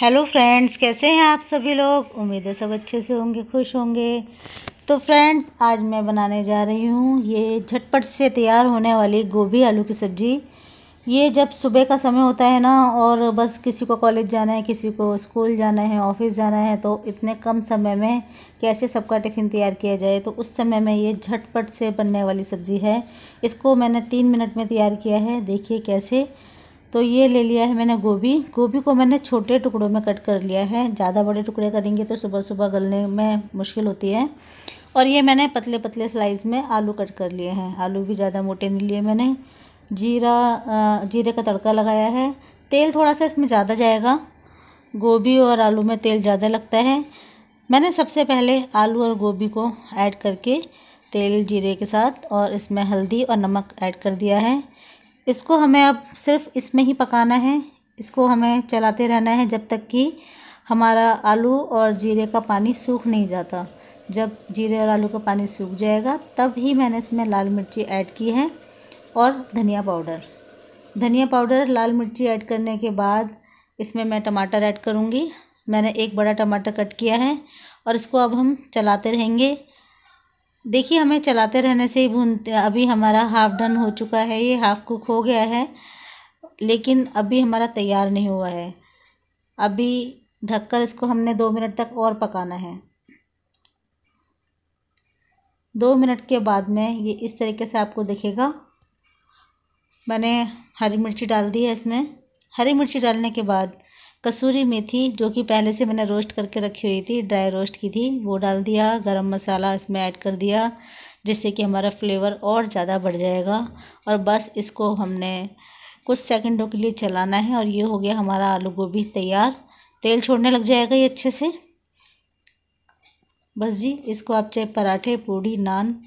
hello friends कैसे हैं आप सभी लोग उम्मीद है सब अच्छे से होंगे खुश होंगे तो फ्रेंड्स आज मैं बनाने जा रही हूँ ये झटपट से तैयार होने वाली गोभी आलू की सब्ज़ी ये जब सुबह का समय होता है ना और बस किसी को कॉलेज जाना है किसी को स्कूल जाना है ऑफिस जाना है तो इतने कम समय में कैसे सबका टिफ़िन तैयार किया जाए तो उस समय में ये झटपट से बनने वाली सब्ज़ी है इसको मैंने तीन मिनट में तैयार किया है देखिए कैसे तो ये ले लिया है मैंने गोभी गोभी को मैंने छोटे टुकड़ों में कट कर लिया है ज़्यादा बड़े टुकड़े करेंगे तो सुबह सुबह गलने में मुश्किल होती है और ये मैंने पतले पतले स्लाइस में आलू कट कर लिए हैं आलू भी ज़्यादा मोटे नहीं लिए मैंने जीरा जीरे का तड़का लगाया है तेल थोड़ा सा इसमें ज़्यादा जाएगा गोभी और आलू में तेल ज़्यादा लगता है मैंने सबसे पहले आलू और गोभी को ऐड करके तेल जीरे के साथ और इसमें हल्दी और नमक ऐड कर दिया है इसको हमें अब सिर्फ इसमें ही पकाना है इसको हमें चलाते रहना है जब तक कि हमारा आलू और जीरे का पानी सूख नहीं जाता जब जीरे और आलू का पानी सूख जाएगा तब ही मैंने इसमें लाल मिर्ची ऐड की है और धनिया पाउडर धनिया पाउडर लाल मिर्ची ऐड करने के बाद इसमें मैं टमाटर ऐड करूँगी मैंने एक बड़ा टमाटर कट किया है और इसको अब हम चलाते रहेंगे देखिए हमें चलाते रहने से ही भूनते अभी हमारा हाफ़ डन हो चुका है ये हाफ़ कुक हो गया है लेकिन अभी हमारा तैयार नहीं हुआ है अभी ढककर इसको हमने दो मिनट तक और पकाना है दो मिनट के बाद में ये इस तरीके से आपको दिखेगा मैंने हरी मिर्ची डाल दी है इसमें हरी मिर्ची डालने के बाद कसूरी मेथी जो कि पहले से मैंने रोस्ट करके रखी हुई थी ड्राई रोस्ट की थी वो डाल दिया गरम मसाला इसमें ऐड कर दिया जिससे कि हमारा फ्लेवर और ज़्यादा बढ़ जाएगा और बस इसको हमने कुछ सेकंडों के लिए चलाना है और ये हो गया हमारा आलू गोभी तैयार तेल छोड़ने लग जाएगा ये अच्छे से बस जी इसको आप चाहे पराठे पूड़ी नान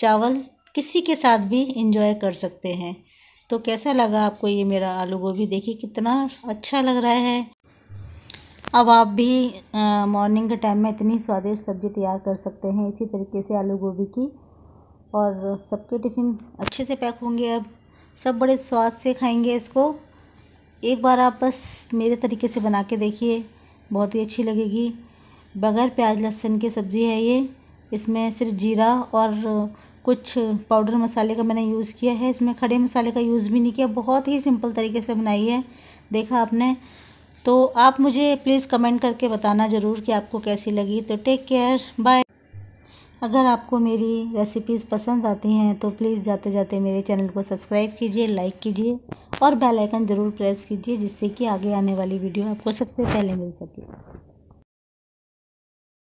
चावल किसी के साथ भी इंजॉय कर सकते हैं तो कैसा लगा आपको ये मेरा आलू गोभी देखिए कितना अच्छा लग रहा है अब आप भी मॉर्निंग के टाइम में इतनी स्वादिष्ट सब्ज़ी तैयार कर सकते हैं इसी तरीके से आलू गोभी की और सबके टिफ़िन अच्छे से पैक होंगे अब सब बड़े स्वाद से खाएंगे इसको एक बार आप बस मेरे तरीके से बना के देखिए बहुत ही अच्छी लगेगी बगैर प्याज लहसुन की सब्ज़ी है ये इसमें सिर्फ जीरा और कुछ पाउडर मसाले का मैंने यूज़ किया है इसमें खड़े मसाले का यूज़ भी नहीं किया बहुत ही सिंपल तरीके से बनाई है देखा आपने तो आप मुझे प्लीज़ कमेंट करके बताना ज़रूर कि आपको कैसी लगी तो टेक केयर बाय अगर आपको मेरी रेसिपीज़ पसंद आती हैं तो प्लीज़ जाते जाते मेरे चैनल को सब्सक्राइब कीजिए लाइक कीजिए और बेल आइकन ज़रूर प्रेस कीजिए जिससे कि आगे आने वाली वीडियो आपको सबसे पहले मिल सके